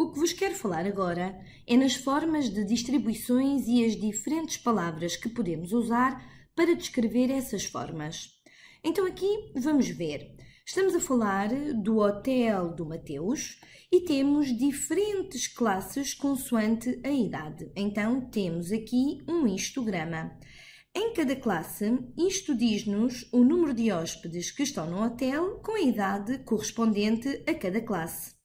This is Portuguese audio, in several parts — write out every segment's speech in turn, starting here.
O que vos quero falar agora é nas formas de distribuições e as diferentes palavras que podemos usar para descrever essas formas. Então aqui vamos ver. Estamos a falar do hotel do Mateus e temos diferentes classes consoante a idade. Então temos aqui um histograma. Em cada classe, isto diz-nos o número de hóspedes que estão no hotel com a idade correspondente a cada classe.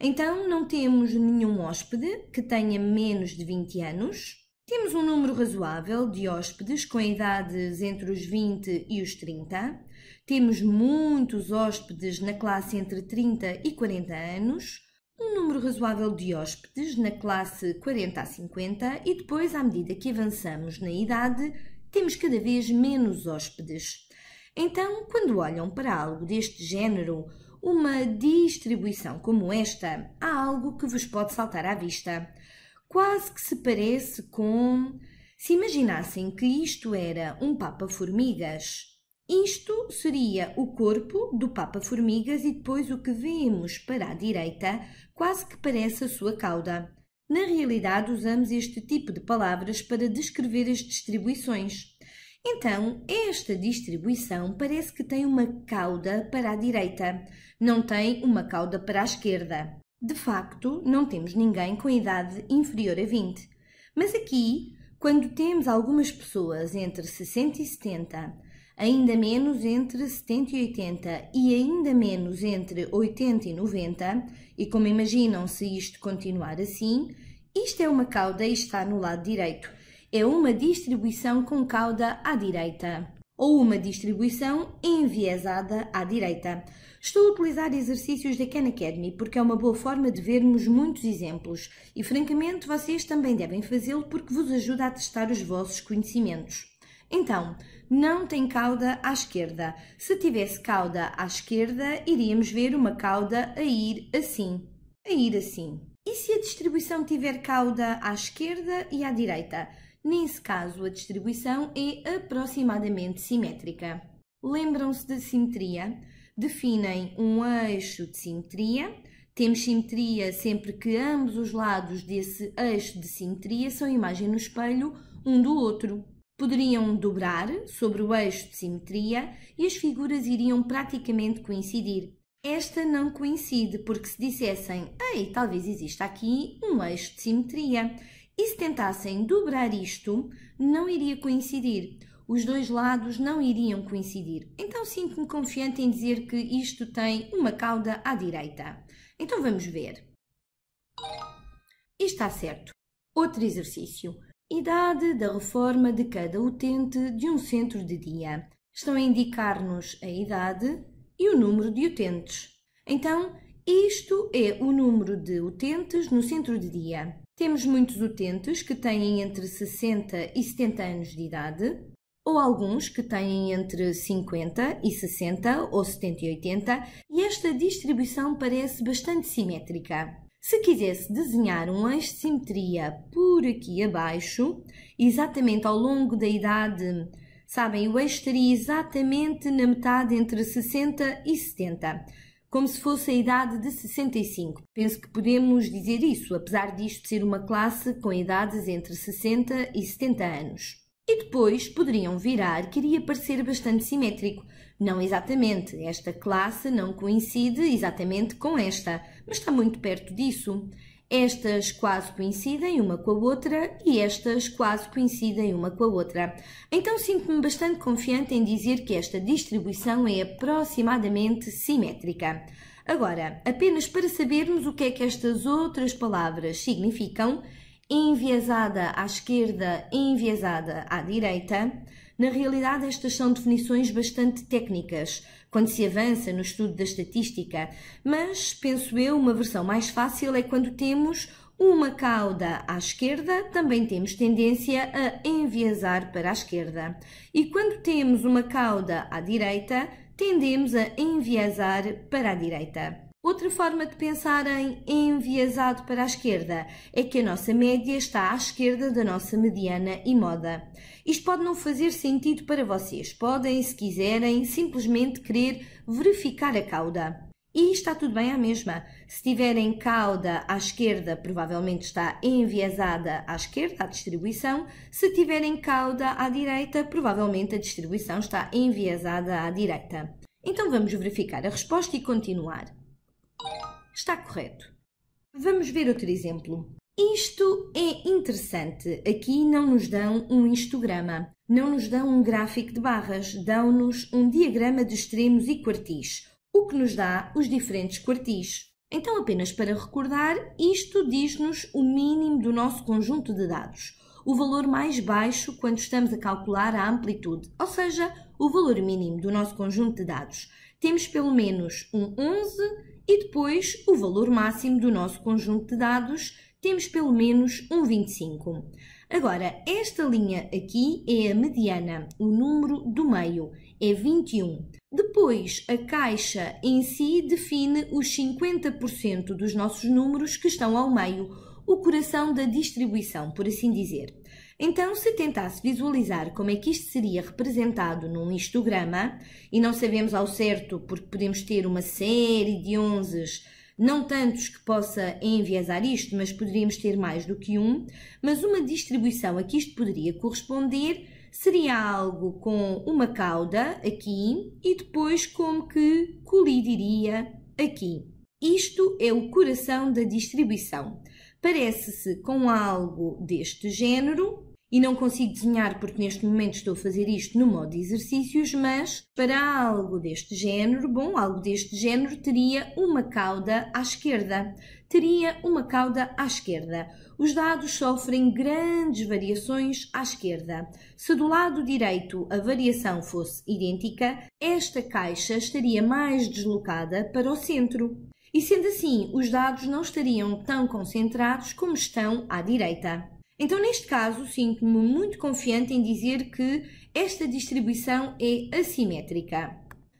Então, não temos nenhum hóspede que tenha menos de 20 anos. Temos um número razoável de hóspedes com idades entre os 20 e os 30. Temos muitos hóspedes na classe entre 30 e 40 anos um número razoável de hóspedes na classe 40 a 50 e depois, à medida que avançamos na idade, temos cada vez menos hóspedes. Então, quando olham para algo deste género, uma distribuição como esta há algo que vos pode saltar à vista. Quase que se parece com. Se imaginassem que isto era um Papa-Formigas, isto seria o corpo do Papa-Formigas e depois o que vemos para a direita quase que parece a sua cauda. Na realidade, usamos este tipo de palavras para descrever as distribuições. Então, esta distribuição parece que tem uma cauda para a direita, não tem uma cauda para a esquerda. De facto, não temos ninguém com idade inferior a 20. Mas aqui, quando temos algumas pessoas entre 60 e 70, ainda menos entre 70 e 80 e ainda menos entre 80 e 90, e como imaginam se isto continuar assim, isto é uma cauda e está no lado direito é uma distribuição com cauda à direita ou uma distribuição enviesada à direita. Estou a utilizar exercícios da Khan Academy porque é uma boa forma de vermos muitos exemplos e, francamente, vocês também devem fazê-lo porque vos ajuda a testar os vossos conhecimentos. Então, não tem cauda à esquerda. Se tivesse cauda à esquerda, iríamos ver uma cauda a ir assim, a ir assim. E se a distribuição tiver cauda à esquerda e à direita? Nesse caso, a distribuição é aproximadamente simétrica. Lembram-se de simetria? Definem um eixo de simetria. Temos simetria sempre que ambos os lados desse eixo de simetria são imagem no espelho um do outro. Poderiam dobrar sobre o eixo de simetria e as figuras iriam praticamente coincidir. Esta não coincide, porque se dissessem, ei, talvez exista aqui um eixo de simetria, e se tentassem dobrar isto, não iria coincidir. Os dois lados não iriam coincidir. Então sinto-me confiante em dizer que isto tem uma cauda à direita. Então vamos ver. E está certo. Outro exercício. Idade da reforma de cada utente de um centro de dia. Estão a indicar-nos a idade e o número de utentes. Então, isto é o número de utentes no centro de dia. Temos muitos utentes que têm entre 60 e 70 anos de idade, ou alguns que têm entre 50 e 60 ou 70 e 80, e esta distribuição parece bastante simétrica. Se quisesse desenhar um eixo de simetria por aqui abaixo, exatamente ao longo da idade, sabem, o eixo estaria exatamente na metade entre 60 e 70 como se fosse a idade de 65. Penso que podemos dizer isso, apesar disto ser uma classe com idades entre 60 e 70 anos. E depois poderiam virar que iria parecer bastante simétrico. Não exatamente, esta classe não coincide exatamente com esta, mas está muito perto disso. Estas quase coincidem uma com a outra e estas quase coincidem uma com a outra. Então sinto-me bastante confiante em dizer que esta distribuição é aproximadamente simétrica. Agora, apenas para sabermos o que é que estas outras palavras significam, enviesada à esquerda, enviesada à direita, na realidade, estas são definições bastante técnicas quando se avança no estudo da estatística, mas penso eu uma versão mais fácil é quando temos uma cauda à esquerda, também temos tendência a enviesar para a esquerda. E quando temos uma cauda à direita, tendemos a enviesar para a direita. Outra forma de pensar em enviesado para a esquerda é que a nossa média está à esquerda da nossa mediana e moda. Isto pode não fazer sentido para vocês, podem, se quiserem, simplesmente querer verificar a cauda. E está tudo bem à mesma. Se tiverem cauda à esquerda, provavelmente está enviesada à esquerda, a distribuição. Se tiverem cauda à direita, provavelmente a distribuição está enviesada à direita. Então vamos verificar a resposta e continuar. Está correto. Vamos ver outro exemplo. Isto é interessante. Aqui não nos dão um histograma, não nos dão um gráfico de barras, dão-nos um diagrama de extremos e quartis, o que nos dá os diferentes quartis. Então, apenas para recordar, isto diz-nos o mínimo do nosso conjunto de dados, o valor mais baixo quando estamos a calcular a amplitude, ou seja, o valor mínimo do nosso conjunto de dados. Temos pelo menos um 11 e depois o valor máximo do nosso conjunto de dados, temos pelo menos um 25. Agora, esta linha aqui é a mediana, o número do meio, é 21. Depois, a caixa em si define os 50% dos nossos números que estão ao meio, o coração da distribuição, por assim dizer. Então, se tentasse visualizar como é que isto seria representado num histograma, e não sabemos ao certo porque podemos ter uma série de onzes, não tantos que possa enviesar isto, mas poderíamos ter mais do que um, mas uma distribuição a que isto poderia corresponder seria algo com uma cauda aqui e depois como que colidiria aqui. Isto é o coração da distribuição. Parece-se com algo deste género e não consigo desenhar porque neste momento estou a fazer isto no modo exercícios, mas para algo deste género, bom, algo deste género teria uma cauda à esquerda. Teria uma cauda à esquerda. Os dados sofrem grandes variações à esquerda. Se do lado direito a variação fosse idêntica, esta caixa estaria mais deslocada para o centro. E sendo assim, os dados não estariam tão concentrados como estão à direita. Então, neste caso, sinto-me muito confiante em dizer que esta distribuição é assimétrica.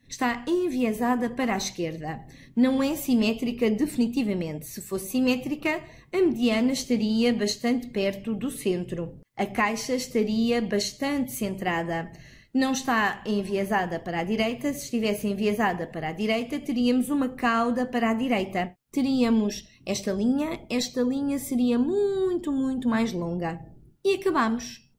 Está enviesada para a esquerda. Não é simétrica definitivamente. Se fosse simétrica, a mediana estaria bastante perto do centro. A caixa estaria bastante centrada não está enviesada para a direita. Se estivesse enviesada para a direita, teríamos uma cauda para a direita. Teríamos esta linha, esta linha seria muito, muito mais longa. E acabamos.